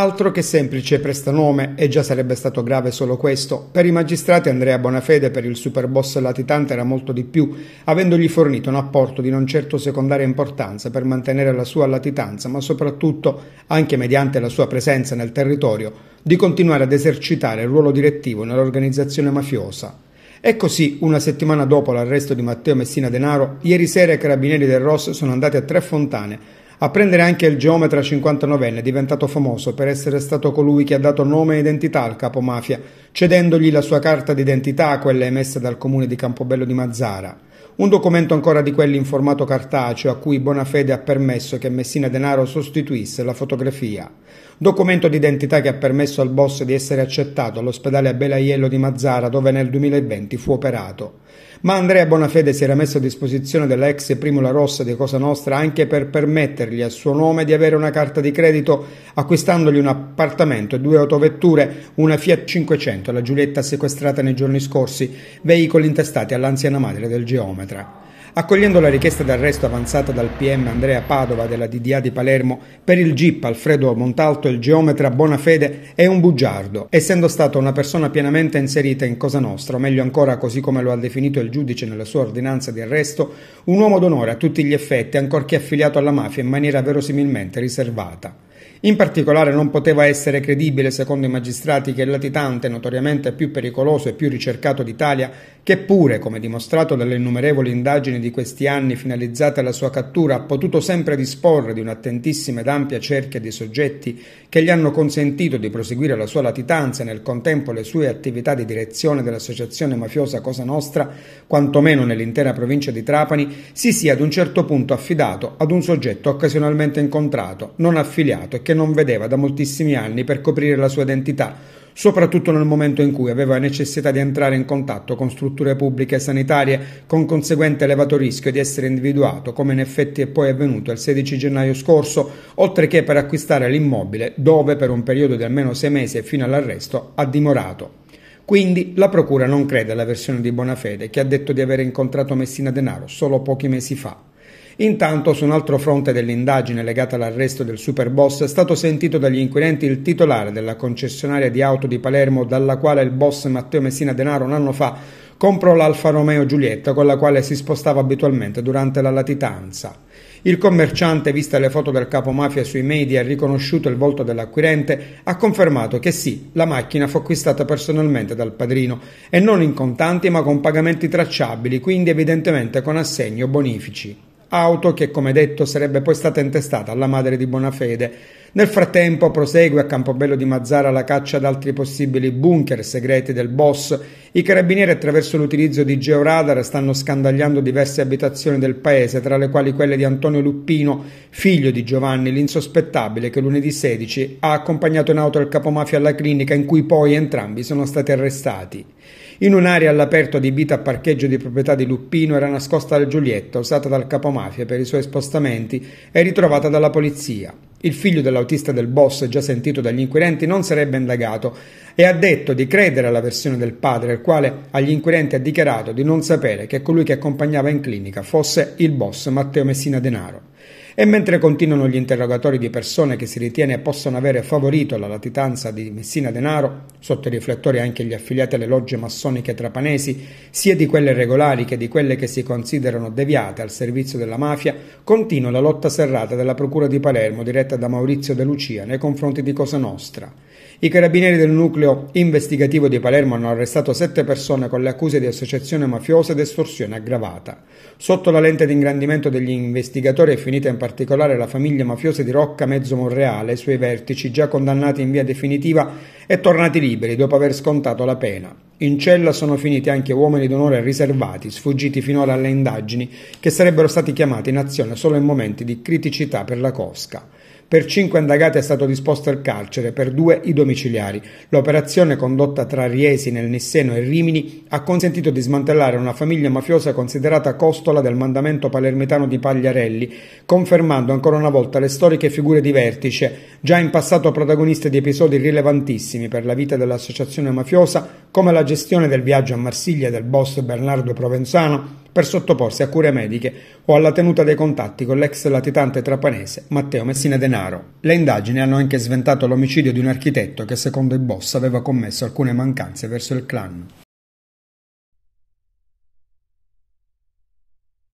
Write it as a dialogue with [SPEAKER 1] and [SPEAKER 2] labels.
[SPEAKER 1] Altro che semplice prestanome, e già sarebbe stato grave solo questo, per i magistrati Andrea Bonafede per il superboss latitante era molto di più, avendogli fornito un apporto di non certo secondaria importanza per mantenere la sua latitanza, ma soprattutto, anche mediante la sua presenza nel territorio, di continuare ad esercitare il ruolo direttivo nell'organizzazione mafiosa. E così, una settimana dopo l'arresto di Matteo Messina Denaro, ieri sera i carabinieri del Ross sono andati a Tre Fontane a prendere anche il geometra 59enne, diventato famoso per essere stato colui che ha dato nome e identità al capo mafia, cedendogli la sua carta d'identità quella emessa dal comune di Campobello di Mazzara. Un documento ancora di quelli in formato cartaceo a cui Bonafede ha permesso che Messina Denaro sostituisse la fotografia. Documento d'identità che ha permesso al boss di essere accettato all'ospedale a Belaiello di Mazzara dove nel 2020 fu operato. Ma Andrea Bonafede si era messo a disposizione della ex Primula Rossa di Cosa Nostra anche per permettergli a suo nome di avere una carta di credito acquistandogli un appartamento e due autovetture, una Fiat 500 e la Giulietta sequestrata nei giorni scorsi, veicoli intestati all'anziana madre del geometra. Sinatra. Accogliendo la richiesta d'arresto avanzata dal PM Andrea Padova della DDA di Palermo per il GIP Alfredo Montalto, il geometra Bonafede è un bugiardo, essendo stata una persona pienamente inserita in Cosa Nostra, o meglio ancora così come lo ha definito il giudice nella sua ordinanza di arresto, un uomo d'onore a tutti gli effetti, ancorché affiliato alla mafia in maniera verosimilmente riservata. In particolare non poteva essere credibile, secondo i magistrati, che il latitante, notoriamente più pericoloso e più ricercato d'Italia, che pure, come dimostrato dalle innumerevoli indagini di questi anni finalizzate alla sua cattura, ha potuto sempre disporre di un'attentissima ed ampia cerchia di soggetti che gli hanno consentito di proseguire la sua latitanza e nel contempo le sue attività di direzione dell'associazione mafiosa Cosa Nostra, quantomeno nell'intera provincia di Trapani, si sia ad un certo punto affidato ad un soggetto occasionalmente incontrato, non affiliato sbagliato e che non vedeva da moltissimi anni per coprire la sua identità, soprattutto nel momento in cui aveva necessità di entrare in contatto con strutture pubbliche e sanitarie con conseguente elevato rischio di essere individuato, come in effetti è poi avvenuto il 16 gennaio scorso, oltre che per acquistare l'immobile dove per un periodo di almeno sei mesi fino all'arresto ha dimorato. Quindi la Procura non crede alla versione di Bonafede che ha detto di aver incontrato Messina Denaro solo pochi mesi fa. Intanto, su un altro fronte dell'indagine legata all'arresto del superboss, è stato sentito dagli inquirenti il titolare della concessionaria di auto di Palermo, dalla quale il boss Matteo Messina Denaro un anno fa comprò l'Alfa Romeo Giulietta con la quale si spostava abitualmente durante la latitanza. Il commerciante, viste le foto del capo mafia sui media e riconosciuto il volto dell'acquirente, ha confermato che sì, la macchina fu acquistata personalmente dal padrino e non in contanti ma con pagamenti tracciabili, quindi evidentemente con assegno bonifici auto che come detto sarebbe poi stata intestata alla madre di Bonafede. Nel frattempo prosegue a Campobello di Mazzara la caccia ad altri possibili bunker segreti del boss. I carabinieri attraverso l'utilizzo di georadar stanno scandagliando diverse abitazioni del paese, tra le quali quelle di Antonio Luppino, figlio di Giovanni l'insospettabile che lunedì 16 ha accompagnato in auto il capomafia alla clinica in cui poi entrambi sono stati arrestati. In un'area all'aperto adibita a parcheggio di proprietà di Luppino era nascosta la Giulietta, usata dal capomafia per i suoi spostamenti e ritrovata dalla polizia. Il figlio dell'autista del boss, già sentito dagli inquirenti, non sarebbe indagato e ha detto di credere alla versione del padre, il quale agli inquirenti ha dichiarato di non sapere che colui che accompagnava in clinica fosse il boss Matteo Messina Denaro. E mentre continuano gli interrogatori di persone che si ritiene possano avere favorito la latitanza di Messina Denaro, sotto i riflettori anche gli affiliati alle logge massoniche trapanesi, sia di quelle regolari che di quelle che si considerano deviate al servizio della mafia, continua la lotta serrata della Procura di Palermo diretta da Maurizio De Lucia nei confronti di Cosa Nostra. I carabinieri del nucleo investigativo di Palermo hanno arrestato sette persone con le accuse di associazione mafiosa ed estorsione aggravata. Sotto la lente d'ingrandimento degli investigatori è finita in particolare la famiglia mafiosa di Rocca Mezzo Monreale, i suoi vertici già condannati in via definitiva e tornati liberi dopo aver scontato la pena. In cella sono finiti anche uomini d'onore riservati, sfuggiti finora alle indagini, che sarebbero stati chiamati in azione solo in momenti di criticità per la cosca. Per cinque indagati è stato disposto il carcere, per due i domiciliari. L'operazione condotta tra Riesi nel Nisseno e Rimini ha consentito di smantellare una famiglia mafiosa considerata costola del mandamento palermitano di Pagliarelli, confermando ancora una volta le storiche figure di vertice, già in passato protagoniste di episodi rilevantissimi per la vita dell'associazione mafiosa, come la gestione del viaggio a Marsiglia del boss Bernardo Provenzano, per sottoporsi a cure mediche o alla tenuta dei contatti con l'ex latitante trapanese Matteo Messina Denaro. Le indagini hanno anche sventato l'omicidio di un architetto che secondo i boss aveva commesso alcune mancanze verso il clan.